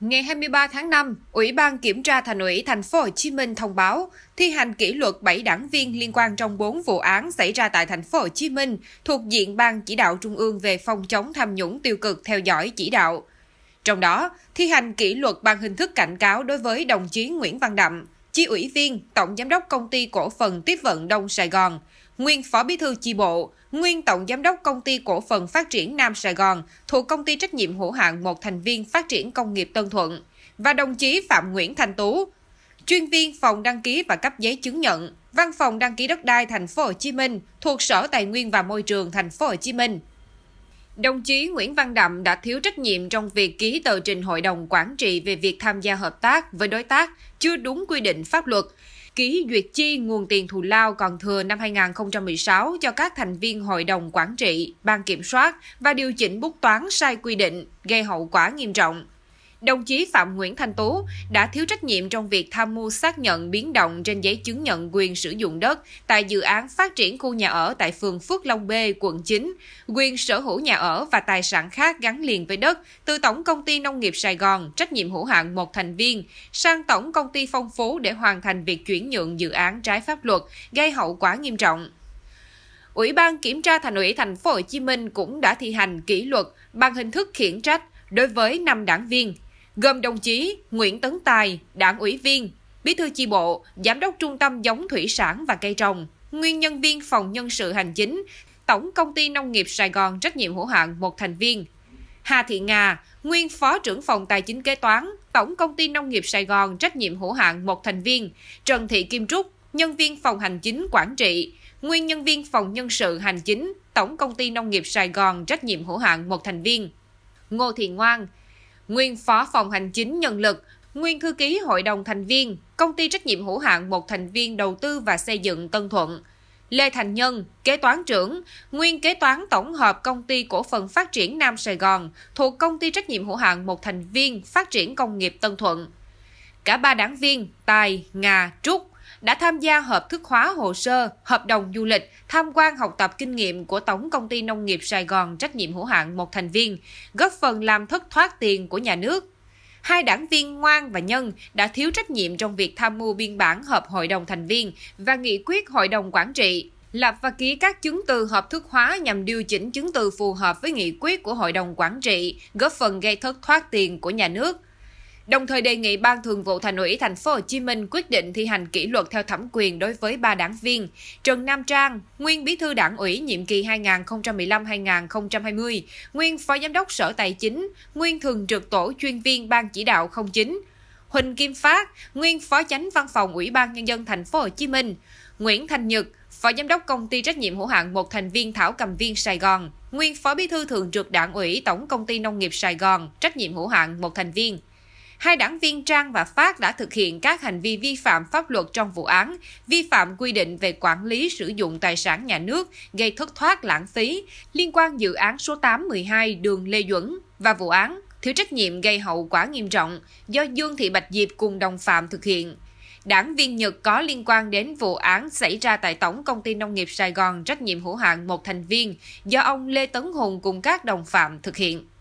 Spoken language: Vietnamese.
Ngày 23 tháng 5, Ủy ban Kiểm tra Thành ủy Thành phố Hồ Chí Minh thông báo thi hành kỷ luật 7 đảng viên liên quan trong 4 vụ án xảy ra tại Thành phố Hồ Chí Minh thuộc diện Ban Chỉ đạo Trung ương về phòng chống tham nhũng tiêu cực theo dõi chỉ đạo. Trong đó, thi hành kỷ luật bằng hình thức cảnh cáo đối với đồng chí Nguyễn Văn Đậm, chi ủy viên, tổng giám đốc công ty cổ phần tiếp vận Đông Sài Gòn, nguyên Phó Bí thư chi bộ, nguyên Tổng Giám đốc Công ty Cổ phần Phát triển Nam Sài Gòn thuộc Công ty Trách nhiệm hữu hạn một thành viên Phát triển Công nghiệp Tân Thuận và đồng chí Phạm Nguyễn Thanh Tú, chuyên viên phòng đăng ký và cấp giấy chứng nhận, văn phòng đăng ký đất đai thành phố Hồ Chí Minh thuộc Sở Tài nguyên và Môi trường thành phố Hồ Chí Minh. Đồng chí Nguyễn Văn Đậm đã thiếu trách nhiệm trong việc ký tờ trình hội đồng quản trị về việc tham gia hợp tác với đối tác chưa đúng quy định pháp luật, ký duyệt chi nguồn tiền thù lao còn thừa năm 2016 cho các thành viên hội đồng quản trị, ban kiểm soát và điều chỉnh bút toán sai quy định, gây hậu quả nghiêm trọng đồng chí Phạm Nguyễn Thanh Tú đã thiếu trách nhiệm trong việc tham mưu xác nhận biến động trên giấy chứng nhận quyền sử dụng đất tại dự án phát triển khu nhà ở tại phường Phước Long B, quận 9, quyền sở hữu nhà ở và tài sản khác gắn liền với đất từ Tổng Công ty Nông nghiệp Sài Gòn, trách nhiệm hữu hạn một thành viên, sang Tổng Công ty Phong Phú để hoàn thành việc chuyển nhượng dự án trái pháp luật, gây hậu quả nghiêm trọng. Ủy ban kiểm tra Thành ủy Thành phố Hồ Chí Minh cũng đã thi hành kỷ luật bằng hình thức khiển trách đối với 5 đảng viên gồm đồng chí Nguyễn Tấn Tài, đảng ủy viên, bí thư chi bộ, giám đốc trung tâm giống thủy sản và cây trồng, nguyên nhân viên phòng nhân sự hành chính, Tổng công ty Nông nghiệp Sài Gòn trách nhiệm hữu hạn một thành viên. Hà Thị Ngà, nguyên phó trưởng phòng tài chính kế toán, Tổng công ty Nông nghiệp Sài Gòn trách nhiệm hữu hạn một thành viên, Trần Thị Kim Trúc, nhân viên phòng hành chính quản trị, nguyên nhân viên phòng nhân sự hành chính, Tổng công ty Nông nghiệp Sài Gòn trách nhiệm hữu hạn một thành viên. Ngô Thị Ngoan, nguyên phó phòng hành chính nhân lực, nguyên thư ký hội đồng thành viên, công ty trách nhiệm hữu hạn một thành viên đầu tư và xây dựng Tân Thuận. Lê Thành Nhân, kế toán trưởng, nguyên kế toán tổng hợp công ty cổ phần phát triển Nam Sài Gòn thuộc công ty trách nhiệm hữu hạn một thành viên phát triển công nghiệp Tân Thuận. Cả ba đảng viên Tài, Ngà, Trúc đã tham gia hợp thức hóa hồ sơ, hợp đồng du lịch, tham quan học tập kinh nghiệm của Tổng Công ty Nông nghiệp Sài Gòn trách nhiệm hữu hạn một thành viên, góp phần làm thất thoát tiền của nhà nước. Hai đảng viên Ngoan và Nhân đã thiếu trách nhiệm trong việc tham mưu biên bản họp hội đồng thành viên và nghị quyết hội đồng quản trị, lập và ký các chứng từ hợp thức hóa nhằm điều chỉnh chứng từ phù hợp với nghị quyết của hội đồng quản trị, góp phần gây thất thoát tiền của nhà nước, đồng thời đề nghị Ban Thường vụ Thành ủy Thành phố Hồ Chí Minh quyết định thi hành kỷ luật theo thẩm quyền đối với ba đảng viên Trần Nam Trang, nguyên Bí thư Đảng ủy nhiệm kỳ 2015-2020, nguyên Phó Giám đốc Sở Tài chính, nguyên Thường trực Tổ chuyên viên Ban chỉ đạo 09, Huỳnh Kim Phát, nguyên Phó Chánh Văn phòng Ủy ban nhân dân Thành phố Hồ Chí Minh, Nguyễn Thành Nhật, Phó Giám đốc Công ty trách nhiệm hữu hạn một thành viên Thảo Cầm Viên Sài Gòn, nguyên Phó Bí thư Thường trực Đảng ủy Tổng Công ty Nông nghiệp Sài Gòn, trách nhiệm hữu hạn một thành viên, hai đảng viên Trang và Phát đã thực hiện các hành vi vi phạm pháp luật trong vụ án, vi phạm quy định về quản lý sử dụng tài sản nhà nước gây thất thoát lãng phí liên quan dự án số 812 đường Lê Duẩn và vụ án thiếu trách nhiệm gây hậu quả nghiêm trọng do Dương Thị Bạch Diệp cùng đồng phạm thực hiện. Đảng viên Nhật có liên quan đến vụ án xảy ra tại Tổng Công ty Nông nghiệp Sài Gòn trách nhiệm hữu hạn một thành viên do ông Lê Tấn Hùng cùng các đồng phạm thực hiện.